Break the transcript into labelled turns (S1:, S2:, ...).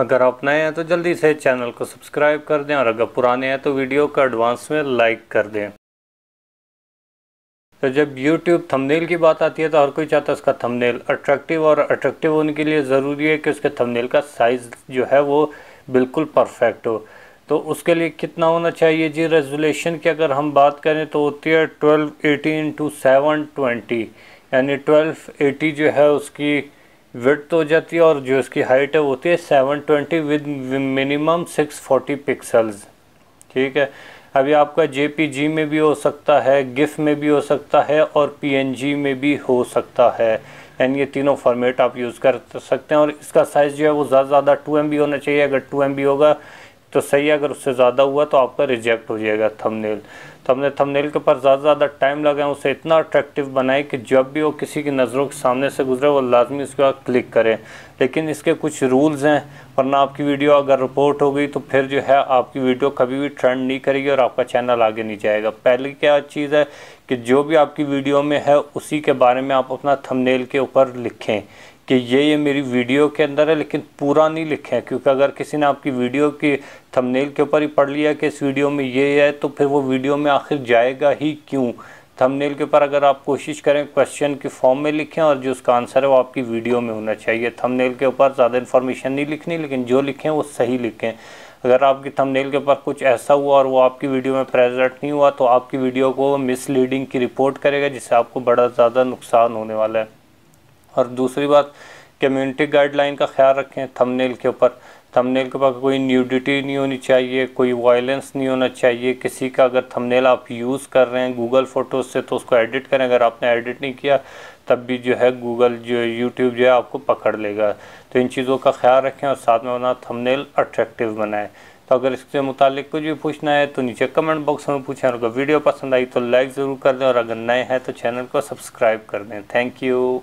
S1: अगर आप नए हैं तो जल्दी से चैनल को सब्सक्राइब कर दें और अगर पुराने हैं तो वीडियो को एडवांस में लाइक कर दें तो जब YouTube थंबनेल की बात आती है तो हर कोई चाहता है उसका थंबनेल अट्रैक्टिव और अट्रैक्टिव होने के लिए ज़रूरी है कि उसके थंबनेल का साइज़ जो है वो बिल्कुल परफेक्ट हो तो उसके लिए कितना होना चाहिए जी रेजोल्यूशन की अगर हम बात करें तो होती है twelve eighty into seven twenty यानी ट्वेल्व एटी जो है उसकी विथ हो जाती है और जो इसकी हाइट है होती है 720 विद मिनिमम 640 पिक्सल्स ठीक है अभी आपका जे में भी हो सकता है गिफ में भी हो सकता है और पी में भी हो सकता है एंड ये तीनों फॉर्मेट आप यूज़ कर सकते हैं और इसका साइज़ जो है वो ज़्यादा ज़्यादा टू एम होना चाहिए अगर टू एम होगा तो सही अगर उससे ज़्यादा हुआ तो आपका रिजेक्ट हो जाएगा थंबनेल तो हमने थंबनेल के ऊपर ज़्यादा से ज़्यादा टाइम लगाया उसे इतना अट्रैक्टिव बनाए कि जब भी वो किसी की नज़रों के सामने से गुजरे वो लाजमी उसके बाद क्लिक करें लेकिन इसके कुछ रूल्स हैं वरना आपकी वीडियो अगर रिपोर्ट हो गई तो फिर जो है आपकी वीडियो कभी भी ट्रेंड नहीं करेगी और आपका चैनल आगे नहीं जाएगा पहली क्या चीज़ है कि जो भी आपकी वीडियो में है उसी के बारे में आप अपना थंबनेल के ऊपर लिखें कि ये ये मेरी वीडियो के अंदर है लेकिन पूरा नहीं लिखे क्योंकि अगर किसी ने आपकी वीडियो की थंबनेल के ऊपर ही पढ़ लिया कि इस वीडियो में ये है तो फिर वो वीडियो में आखिर जाएगा ही क्यों थंबनेल के ऊपर अगर आप कोशिश करें क्वेश्चन की फॉर्म में लिखें और जो उसका आंसर है वो आपकी वीडियो में होना चाहिए थंबनेल के ऊपर ज़्यादा इन्फॉर्मेशन नहीं लिखनी लेकिन जो लिखें वो सही लिखें अगर आपकी थंबनेल के ऊपर कुछ ऐसा हुआ और वो आपकी वीडियो में प्रेजेंट नहीं हुआ तो आपकी वीडियो को मिसलीडिंग की रिपोर्ट करेगा जिससे आपको बड़ा ज़्यादा नुकसान होने वाला है और दूसरी बात कम्युनिटी गाइडलाइन का ख्याल रखें थंबनेल के ऊपर थंबनेल के ऊपर कोई न्यूडिटी नहीं होनी चाहिए कोई वायलेंस नहीं होना चाहिए किसी का अगर थंबनेल आप यूज़ कर रहे हैं गूगल फ़ोटोज़ से तो उसको एडिट करें अगर आपने एडिट नहीं किया तब भी जो है गूगल जो यूट्यूब जो है आपको पकड़ लेगा तो इन चीज़ों का ख्याल रखें और साथ में अपना थमनेल अट्रैक्टिव बनाएँ तो अगर इसके मुतालिक कुछ भी पूछना है तो नीचे कमेंट बॉक्स में पूछें और अगर वीडियो पसंद आई तो लाइक ज़रूर कर दें और अगर नए हैं तो चैनल को सब्सक्राइब कर दें थैंक यू